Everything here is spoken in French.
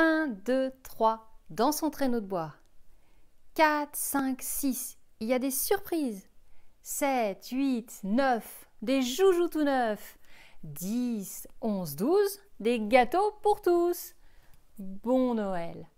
1, 2, 3, dans son traîneau de bois. 4, 5, 6, il y a des surprises. 7, 8, 9, des joujoux tout neufs. 10, 11, 12, des gâteaux pour tous. Bon Noël